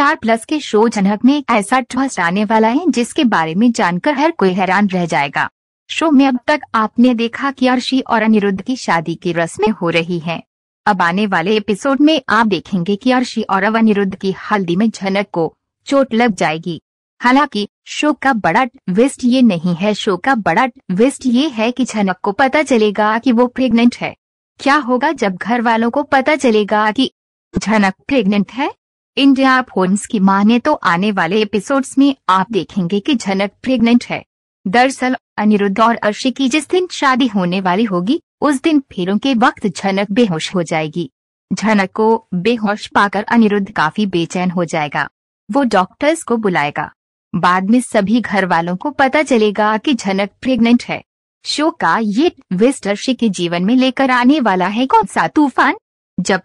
Star plus के show झनक में ऐसा ट्वस्ट आने वाला है जिसके बारे में जानकर हर कोई हैरान रह जाएगा शो में अब तक आपने देखा कि अर्शी और अनिरुद्ध की शादी की रस्में हो रही हैं। अब आने वाले एपिसोड में आप देखेंगे कि अर्शी और अनिरुद्ध की हल्दी में झनक को चोट लग जाएगी हालांकि शो का बड़ा ट्विस्ट ये नहीं है शो का बड़ा ट्विस्ट ये है कि झनक को पता चलेगा कि वो प्रेग्नेंट है क्या होगा जब घर वालों को पता चलेगा कि झनक प्रेग्नेंट है इंडिया फोन्स की माने तो आने वाले एपिसोड्स में आप देखेंगे कि झनक प्रेग्नेंट है दरअसल अनिरुद्ध और अर्शी की जिस दिन शादी होने वाली होगी उस दिन फेरों के वक्त झनक बेहोश हो जाएगी झनक को बेहोश पाकर अनिरुद्ध काफी बेचैन हो जाएगा वो डॉक्टर्स को बुलाएगा बाद में सभी घर वालों को पता चलेगा कि झनक प्रेग्नेंट है शो का ये ट्विस्ट अर्शी के जीवन में लेकर आने वाला है कौन सा तूफान जब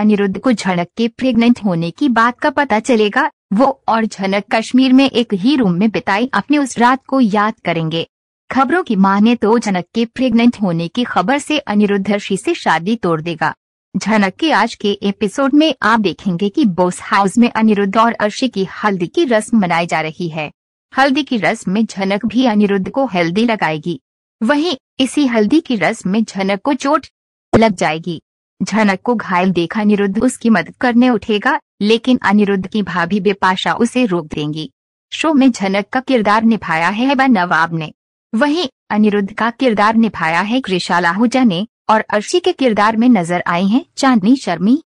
अनिरुद्ध को झनक के प्रेग्नेंट होने की बात का पता चलेगा वो और झनक कश्मीर में एक ही रूम में बिताई अपने उस रात को याद करेंगे खबरों की माने तो झनक के प्रेग्नेंट होने की खबर से अनिरुद्ध ऋषि से शादी तोड़ देगा झनक के आज के एपिसोड में आप देखेंगे कि बोस हाउस में अनिरुद्ध और अर्षि की हल्दी की रस्म मनाई जा रही है हल्दी की रस्म में झनक भी अनिरुद्ध को हल्दी लगाएगी वहीं इसी हल्दी की रस्म में झनक को चोट लग जाएगी झनक को घायल देखा अनिरुद्ध उसकी मदद करने उठेगा लेकिन अनिरुद्ध की भाभी बेपाशा उसे रोक देंगी शो में झनक का किरदार निभाया है बा नवाब ने वहीं अनिरुद्ध का किरदार निभाया है कृषा लाहुजा ने और अर्शी के किरदार में नजर आई हैं चांदनी शर्मी